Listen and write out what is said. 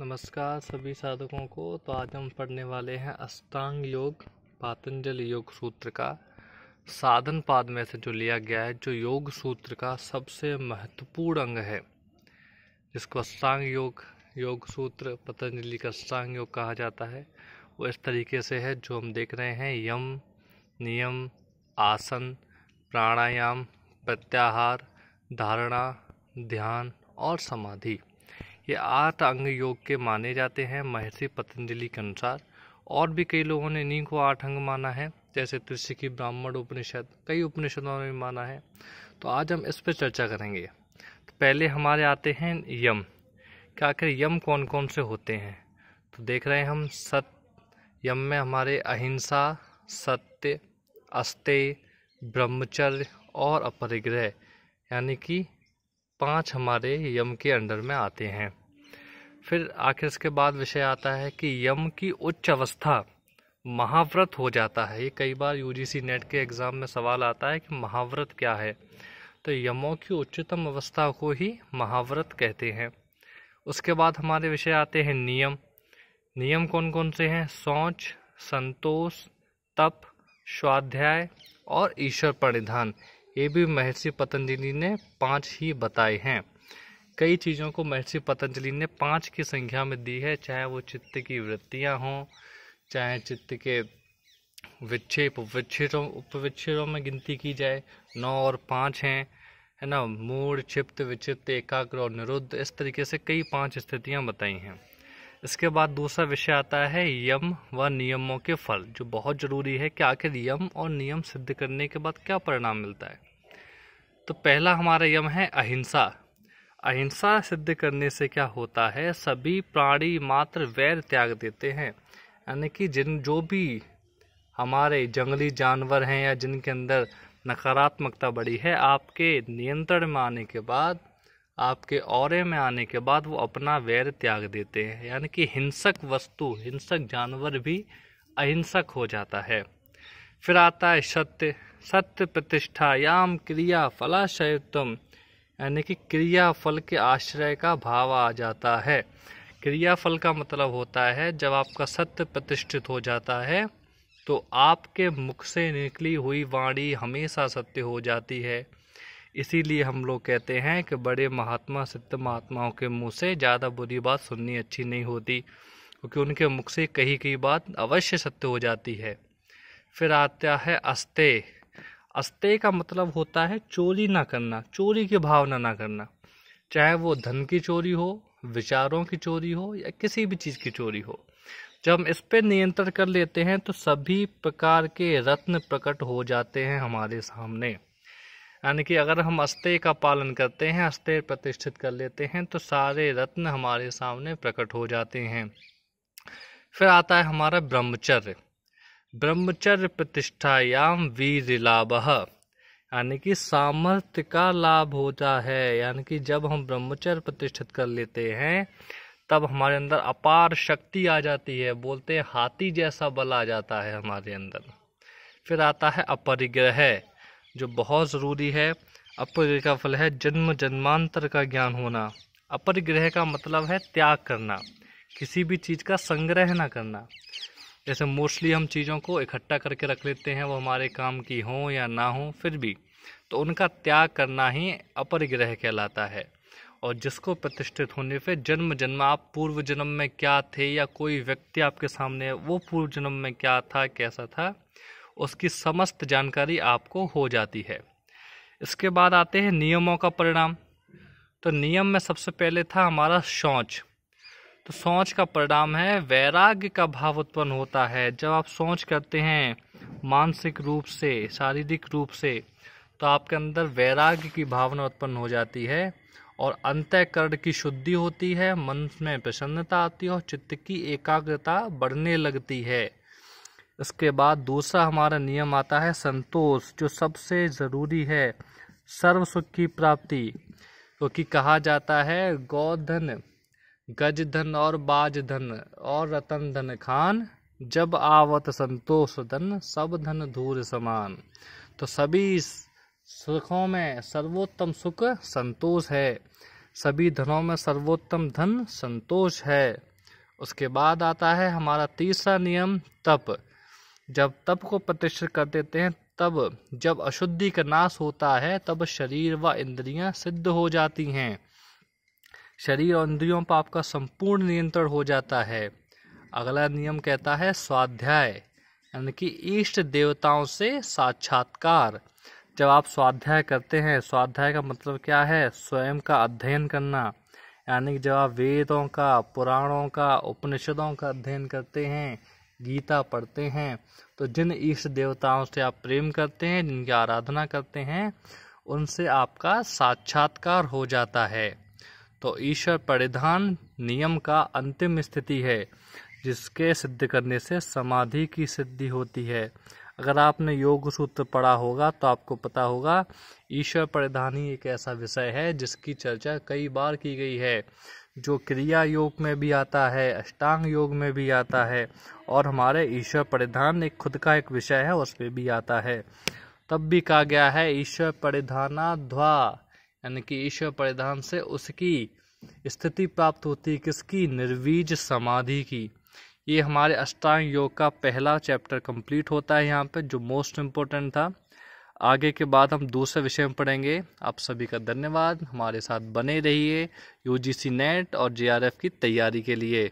नमस्कार सभी साधकों को तो आज हम पढ़ने वाले हैं अष्टांग योग पातंजल योग सूत्र का साधन पाद में से जो लिया गया है जो योग सूत्र का सबसे महत्वपूर्ण अंग है जिसको अष्टांग योग योग सूत्र पतंजलि का अष्टांग योग कहा जाता है वो इस तरीके से है जो हम देख रहे हैं यम नियम आसन प्राणायाम प्रत्याहार धारणा ध्यान और समाधि ये आठ अंग योग के माने जाते हैं महर्षि पतंजलि के अनुसार और भी कई लोगों ने इन्हीं को आठ अंग माना है जैसे तुलसी की ब्राह्मण उपनिषद कई उपनिषदों ने माना है तो आज हम इस पर चर्चा करेंगे तो पहले हमारे आते हैं यम क्या आखिर यम कौन कौन से होते हैं तो देख रहे हैं हम सत यम में हमारे अहिंसा सत्य अस्त्य ब्रह्मचर्य और अपरिग्रह यानी कि पांच हमारे यम के अंडर में आते हैं फिर आखिर इसके बाद विषय आता है कि यम की उच्च अवस्था महाव्रत हो जाता है ये कई बार यूजीसी नेट के एग्ज़ाम में सवाल आता है कि महाव्रत क्या है तो यमों की उच्चतम अवस्था को ही महाव्रत कहते हैं उसके बाद हमारे विषय आते हैं नियम नियम कौन कौन से हैं सोच संतोष तप स्वाध्याय और ईश्वर परिधान ये भी महर्षि पतंजलि ने पाँच ही बताए हैं कई चीज़ों को महर्षि पतंजलि ने पाँच की संख्या में दी है चाहे वो चित्त की वृत्तियाँ हों चाहे चित्त के विक्षेप विच्छेदों उपविच्छेदों में गिनती की जाए नौ और पाँच हैं है ना मूड क्षिप्त विक्षिप्त एकाग्र और निरुद्ध इस तरीके से कई पांच स्थितियां बताई हैं इसके बाद दूसरा विषय आता है यम व नियमों के फल जो बहुत ज़रूरी है कि आखिर यम और नियम सिद्ध करने के बाद क्या परिणाम मिलता है तो पहला हमारा यम है अहिंसा अहिंसा सिद्ध करने से क्या होता है सभी प्राणी मात्र वैर त्याग देते हैं यानी कि जिन जो भी हमारे जंगली जानवर हैं या जिनके अंदर नकारात्मकता बढ़ी है आपके नियंत्रण में आने के बाद आपके और में आने के बाद वो अपना वैर त्याग देते हैं यानी कि हिंसक वस्तु हिंसक जानवर भी अहिंसक हो जाता है फिर आता है सत्य सत्य प्रतिष्ठा याम क्रिया फलाशयत्म यानी कि क्रिया फल के आश्रय का भाव आ जाता है क्रिया फल का मतलब होता है जब आपका सत्य प्रतिष्ठित हो जाता है तो आपके मुख से निकली हुई वाणी हमेशा सत्य हो जाती है इसीलिए हम लोग कहते हैं कि बड़े महात्मा सिद्ध महात्माओं के मुंह से ज़्यादा बुरी बात सुननी अच्छी नहीं होती क्योंकि उनके मुख से कही कही बात अवश्य सत्य हो जाती है फिर आता है अस्ते अस्ते का मतलब होता है चोरी ना करना चोरी की भावना ना करना चाहे वो धन की चोरी हो विचारों की चोरी हो या किसी भी चीज़ की चोरी हो जब हम इस पर नियंत्रण कर लेते हैं तो सभी प्रकार के रत्न प्रकट हो जाते हैं हमारे सामने यानी कि अगर हम अस्ते का पालन करते हैं अस्ते प्रतिष्ठित कर लेते हैं तो सारे रत्न हमारे सामने प्रकट हो जाते हैं फिर आता है हमारा ब्रह्मचर्य ब्रह्मचर्य प्रतिष्ठायाम वीर लाभ यानी कि सामर्थ्य का लाभ होता है यानी कि जब हम ब्रह्मचर्य प्रतिष्ठित कर लेते हैं तब हमारे अंदर अपार शक्ति आ जाती है बोलते हैं हाथी जैसा बल आ जाता है हमारे अंदर फिर आता है अपरिग्रह जो बहुत ज़रूरी है अपर ग्रह का फल है जन्म जन्मांतर का ज्ञान होना अपर ग्रह का मतलब है त्याग करना किसी भी चीज़ का संग्रह ना करना जैसे मोस्टली हम चीज़ों को इकट्ठा करके रख लेते हैं वो हमारे काम की हों या ना हों फिर भी तो उनका त्याग करना ही अपर ग्रह कहलाता है और जिसको प्रतिष्ठित होने पे जन्म जन्म आप पूर्व जन्म में क्या थे या कोई व्यक्ति आपके सामने वो पूर्व जन्म में क्या था कैसा था उसकी समस्त जानकारी आपको हो जाती है इसके बाद आते हैं नियमों का परिणाम तो नियम में सबसे पहले था हमारा शौच तो सोच का परिणाम है वैराग्य का भाव उत्पन्न होता है जब आप सोच करते हैं मानसिक रूप से शारीरिक रूप से तो आपके अंदर वैराग्य की भावना उत्पन्न हो जाती है और अंतःकरण की शुद्धि होती है मन में प्रसन्नता आती है और चित्त की एकाग्रता बढ़ने लगती है इसके बाद दूसरा हमारा नियम आता है संतोष जो सबसे ज़रूरी है सर्व सुख की प्राप्ति क्योंकि तो कहा जाता है गौधन गज धन और बाज धन और रतन धन खान जब आवत संतोष धन सब धन धूर समान तो सभी सुखों में सर्वोत्तम सुख संतोष है सभी धनों में सर्वोत्तम धन संतोष है उसके बाद आता है हमारा तीसरा नियम तप जब तप को प्रतिष्ठित कर देते हैं तब जब अशुद्धि का नाश होता है तब शरीर व इंद्रियां सिद्ध हो जाती हैं शरीर और इंद्रियों पर आपका संपूर्ण नियंत्रण हो जाता है अगला नियम कहता है स्वाध्याय यानी कि ईष्ट देवताओं से साक्षात्कार जब आप स्वाध्याय करते हैं स्वाध्याय का मतलब क्या है स्वयं का अध्ययन करना यानी कि जब आप वेदों का पुराणों का उपनिषदों का अध्ययन करते हैं गीता पढ़ते हैं तो जिन ईष्ट देवताओं से आप प्रेम करते हैं जिनकी आराधना करते हैं उनसे आपका साक्षात्कार हो जाता है तो ईश्वर परिधान नियम का अंतिम स्थिति है जिसके सिद्ध करने से समाधि की सिद्धि होती है अगर आपने योग सूत्र पढ़ा होगा तो आपको पता होगा ईश्वर परिधान ही एक ऐसा विषय है जिसकी चर्चा कई बार की गई है जो क्रिया योग में भी आता है अष्टांग योग में भी आता है और हमारे ईश्वर परिधान एक खुद का एक विषय है उस पर भी आता है तब भी कहा गया है ईश्वर परिधाना ध्वा यानी कि ईश्वर परिधान से उसकी स्थिति प्राप्त होती किसकी निर्वीज समाधि की ये हमारे अष्टांग योग का पहला चैप्टर कंप्लीट होता है यहाँ पे जो मोस्ट इम्पोर्टेंट था आगे के बाद हम दूसरे विषय में पढ़ेंगे आप सभी का धन्यवाद हमारे साथ बने रहिए यूजीसी नेट और जेआरएफ की तैयारी के लिए